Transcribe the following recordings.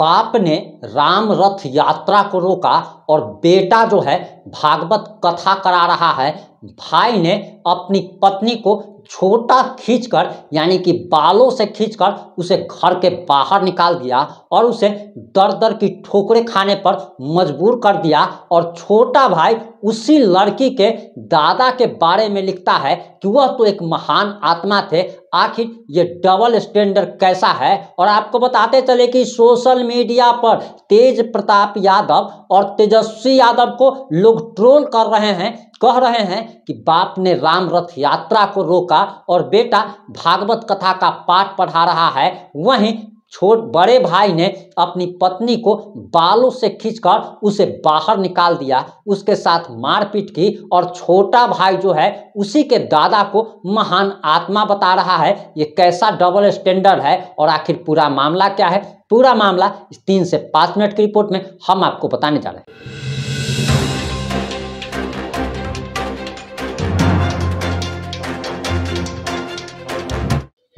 पाप ने राम रथ यात्रा को रोका और बेटा जो है भागवत कथा करा रहा है भाई ने अपनी पत्नी को छोटा खींचकर यानी कि बालों से खींचकर उसे घर के बाहर निकाल दिया और उसे दर दर की ठोकरें खाने पर मजबूर कर दिया और छोटा भाई उसी लड़की के दादा के बारे में लिखता है कि वह तो एक महान आत्मा थे आखिर ये डबल स्टैंडर्ड कैसा है और आपको बताते चले कि सोशल मीडिया पर तेज प्रताप यादव और तेजस्वी यादव को लोग ट्रोल कर रहे हैं कह रहे हैं कि बाप ने राम रथ यात्रा को रोका और बेटा भागवत कथा का पाठ पढ़ा रहा है वहीं छोट बड़े भाई ने अपनी पत्नी को बालों से खींचकर उसे बाहर निकाल दिया उसके साथ मारपीट की और छोटा भाई जो है उसी के दादा को महान आत्मा बता रहा है ये कैसा डबल स्टैंडर्ड है और आखिर पूरा मामला क्या है पूरा मामला इस तीन से पाँच मिनट की रिपोर्ट में हम आपको बताने जा रहे हैं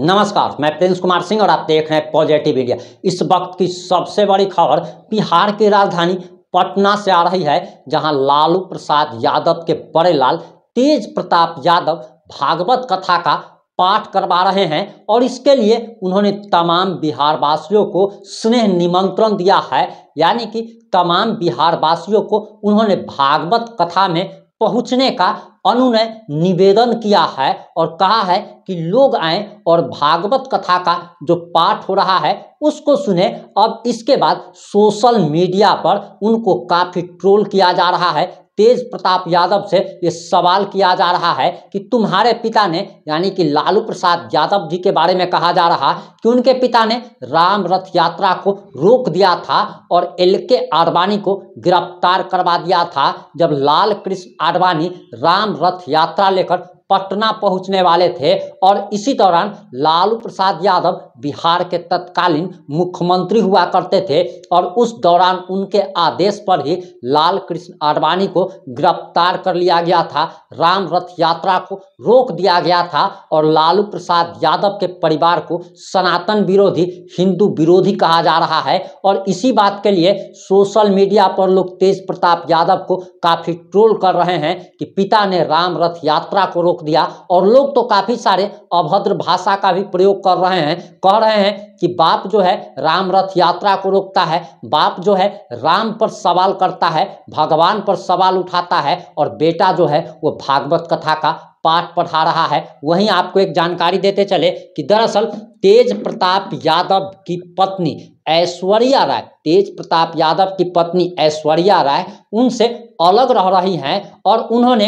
नमस्कार मैं प्रिंस कुमार सिंह और आप देख रहे हैं पॉजिटिव इंडिया इस वक्त की सबसे बड़ी खबर बिहार की राजधानी पटना से आ रही है जहां लालू प्रसाद यादव के बड़े लाल तेज प्रताप यादव भागवत कथा का पाठ करवा रहे हैं और इसके लिए उन्होंने तमाम बिहार वासियों को स्नेह निमंत्रण दिया है यानी कि तमाम बिहार वासियों को उन्होंने भागवत कथा में पहुंचने का अनुनय निवेदन किया है और कहा है कि लोग आए और भागवत कथा का जो पाठ हो रहा है उसको सुने अब इसके बाद सोशल मीडिया पर उनको काफ़ी ट्रोल किया जा रहा है तेज प्रताप यादव से ये सवाल किया जा रहा है कि तुम्हारे पिता ने यानी कि लालू प्रसाद यादव जी के बारे में कहा जा रहा कि उनके पिता ने राम रथ यात्रा को रोक दिया था और एल के आडवाणी को गिरफ्तार करवा दिया था जब लाल कृष्ण आडवाणी राम रथ यात्रा लेकर पटना पहुंचने वाले थे और इसी दौरान लालू प्रसाद यादव बिहार के तत्कालीन मुख्यमंत्री हुआ करते थे और उस दौरान उनके आदेश पर ही लाल कृष्ण आडवाणी को गिरफ्तार कर लिया गया था राम रथ यात्रा को रोक दिया गया था और लालू प्रसाद यादव के परिवार को सनातन विरोधी हिंदू विरोधी कहा जा रहा है और इसी बात के लिए सोशल मीडिया पर लोग तेज प्रताप यादव को काफ़ी ट्रोल कर रहे हैं कि पिता ने राम रथ यात्रा को रोक रोक दिया और लोग तो काफी सारे अभद्र भाषा का भी प्रयोग कर रहे हैं कह रहे हैं कि बाप जो है राम रथ यात्रा को रोकता है बाप जो है राम पर सवाल करता है भगवान पर सवाल उठाता है और बेटा जो है वो भागवत कथा का पाठ पढ़ा रहा है वहीं आपको एक जानकारी देते चले कि दरअसल तेज प्रताप यादव की पत्नी ऐश्वर्या राय तेज प्रताप यादव की पत्नी ऐश्वर्या राय उनसे अलग रह रही हैं और उन्होंने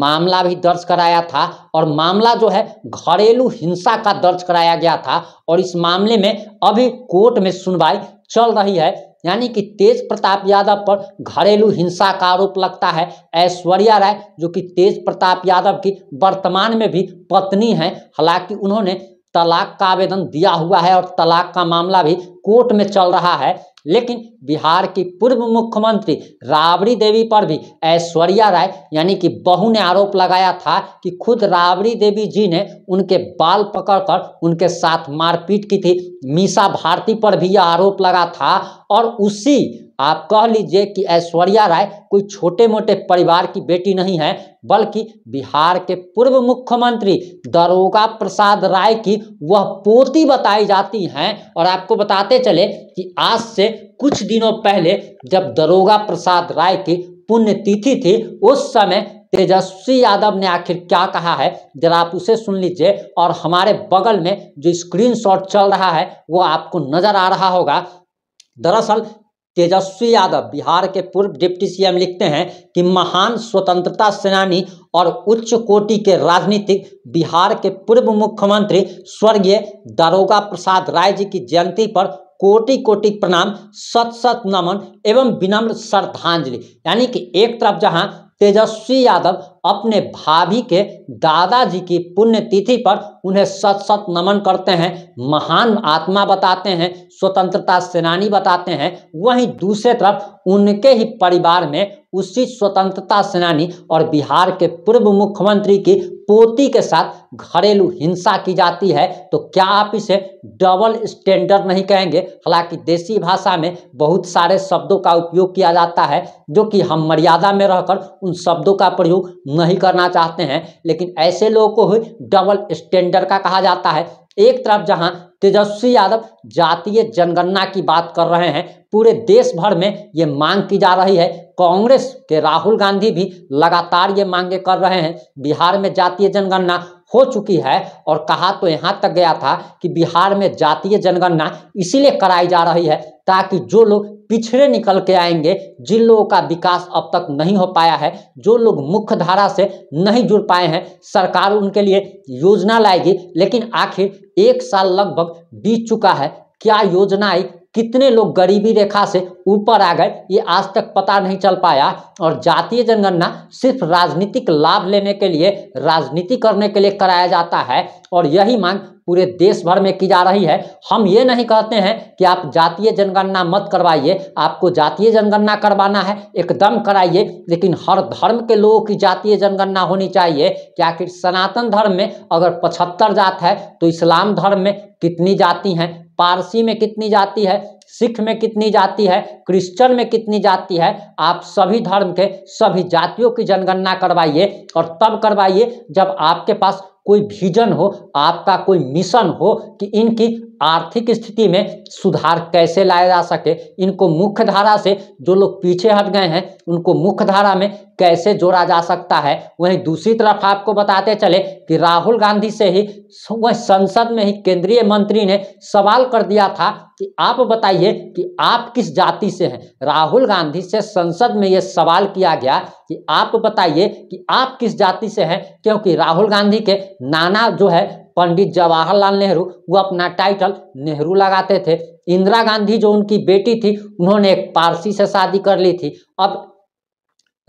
मामला भी दर्ज कराया था और मामला जो है घरेलू हिंसा का दर्ज कराया गया था और इस मामले में अभी कोर्ट में सुनवाई चल रही है यानी कि तेज प्रताप यादव पर घरेलू हिंसा का आरोप लगता है ऐश्वर्या राय जो कि तेज प्रताप यादव की वर्तमान में भी पत्नी हैं हालांकि उन्होंने तलाक का आवेदन दिया हुआ है और तलाक का मामला भी कोर्ट में चल रहा है लेकिन बिहार की पूर्व मुख्यमंत्री राबड़ी देवी पर भी ऐश्वर्या राय यानी कि बहू ने आरोप लगाया था कि खुद राबड़ी देवी जी ने उनके बाल पकड़कर उनके साथ मारपीट की थी मीसा भारती पर भी यह आरोप लगा था और उसी आप कह लीजिए कि ऐश्वर्या राय कोई छोटे मोटे परिवार की बेटी नहीं है बल्कि बिहार के पूर्व मुख्यमंत्री दरोगा प्रसाद राय की वह पोती बताई जाती हैं और आपको बताते चले कि आज से कुछ दिनों पहले जब दरोगा प्रसाद राय की पुण्यतिथि थी उस समय तेजस्वी यादव ने आखिर क्या कहा है जरा आप उसे सुन लीजिए और हमारे बगल में जो स्क्रीनशॉट चल रहा है वो आपको नजर आ रहा होगा दरअसल तेजस्वी यादव बिहार के पूर्व डिप्टी सीएम लिखते हैं कि महान स्वतंत्रता सेनानी और उच्च कोटि के राजनीतिक बिहार के पूर्व मुख्यमंत्री स्वर्गीय दरोगा प्रसाद राय जी की जयंती पर कोटि कोटि प्रणाम सत सत नमन एवं विनम्र श्रद्धांजलि यानी कि एक तरफ जहां तेजस्वी यादव अपने भाभी के दादाजी की पुण्यतिथि पर उन्हें सत सत नमन करते हैं महान आत्मा बताते हैं स्वतंत्रता सेनानी बताते हैं वहीं दूसरे तरफ उनके ही परिवार में उसी स्वतंत्रता सेनानी और बिहार के पूर्व मुख्यमंत्री की पोती के साथ घरेलू हिंसा की जाती है तो क्या आप इसे डबल स्टैंडर्ड नहीं कहेंगे हालांकि देसी भाषा में बहुत सारे शब्दों शब्दों का उपयोग किया जाता है जो कि हम मर्यादा में रहकर उन शब्दों का प्रयोग नहीं करना चाहते हैं लेकिन ऐसे लोगों को ही डबल स्टैंडर्ड का कहा जाता है एक तरफ जहां तेजस्वी यादव जातीय जनगणना की बात कर रहे हैं पूरे देश भर में ये मांग की जा रही है कांग्रेस के राहुल गांधी भी लगातार ये मांगे कर रहे हैं बिहार में जातीय जनगणना हो चुकी है और कहा तो यहाँ तक गया था कि बिहार में जातीय जनगणना इसीलिए कराई जा रही है ताकि जो लोग पिछड़े निकल के आएंगे जिन लोगों का विकास अब तक नहीं हो पाया है जो लोग मुख्य धारा से नहीं जुड़ पाए हैं सरकार उनके लिए योजना लाएगी लेकिन आखिर एक साल लगभग बीत चुका है क्या योजना आई कितने लोग गरीबी रेखा से ऊपर आ गए ये आज तक पता नहीं चल पाया और जातीय जनगणना सिर्फ राजनीतिक लाभ लेने के लिए राजनीति करने के लिए कराया जाता है और यही मांग पूरे देश भर में की जा रही है हम ये नहीं कहते हैं कि आप जातीय जनगणना मत करवाइए आपको जातीय जनगणना करवाना है एकदम कराइए लेकिन हर धर्म के लोगों की जातीय जनगणना होनी चाहिए क्या कि सनातन धर्म में अगर पचहत्तर जात है तो इस्लाम धर्म में कितनी जाति हैं पारसी में कितनी जाति है सिख में कितनी जाति है क्रिश्चियन में कितनी जाति है आप सभी धर्म के सभी जातियों की जनगणना करवाइए और तब करवाइए जब आपके पास कोई विजन हो आपका कोई मिशन हो कि इनकी आर्थिक स्थिति में सुधार कैसे लाया जा सके इनको मुख्य धारा से जो लोग पीछे हट गए हैं उनको मुख्य धारा में कैसे जोड़ा जा सकता है वहीं दूसरी तरफ आपको बताते चले कि राहुल गांधी से ही वह संसद में ही केंद्रीय मंत्री ने सवाल कर दिया था कि आप बताइए कि आप किस जाति से हैं राहुल गांधी से संसद में यह सवाल किया गया कि आप बताइए कि आप किस जाति से हैं क्योंकि राहुल गांधी के नाना जो है पंडित जवाहरलाल नेहरू वो अपना टाइटल नेहरू लगाते थे इंदिरा गांधी जो उनकी बेटी थी उन्होंने एक पारसी से शादी कर ली थी अब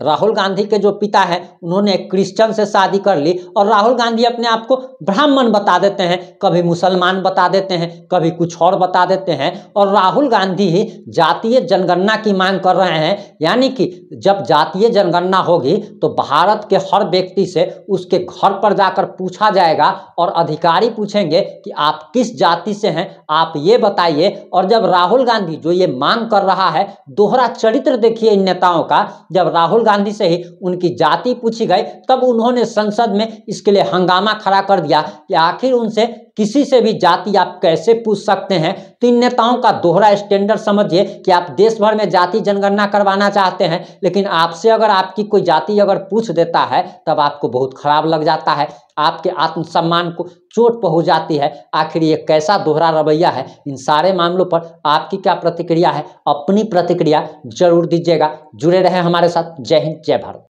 राहुल गांधी के जो पिता है उन्होंने एक क्रिश्चियन से शादी कर ली और राहुल गांधी अपने आप को ब्राह्मण बता देते हैं कभी मुसलमान बता देते हैं कभी कुछ और बता देते हैं और राहुल गांधी ही जातीय जनगणना की मांग कर रहे हैं यानी कि जब जातीय जनगणना होगी तो भारत के हर व्यक्ति से उसके घर पर जाकर पूछा जाएगा और अधिकारी पूछेंगे कि आप किस जाति से हैं आप ये बताइए और जब राहुल गांधी जो ये मांग कर रहा है दोहरा चरित्र देखिए इन नेताओं का जब राहुल गांधी से ही उनकी जाति पूछी गई तब उन्होंने संसद में इसके लिए हंगामा खड़ा कर दिया कि आखिर उनसे किसी से भी जाति आप कैसे पूछ सकते हैं तो इन नेताओं का दोहरा स्टैंडर्ड समझिए कि आप देश भर में जाति जनगणना करवाना चाहते हैं लेकिन आपसे अगर आपकी कोई जाति अगर पूछ देता है तब आपको बहुत खराब लग जाता है आपके आत्मसम्मान को चोट पहुंच जाती है आखिर ये कैसा दोहरा रवैया है इन सारे मामलों पर आपकी क्या प्रतिक्रिया है अपनी प्रतिक्रिया जरूर दीजिएगा जुड़े रहें हमारे साथ जय हिंद जय भारत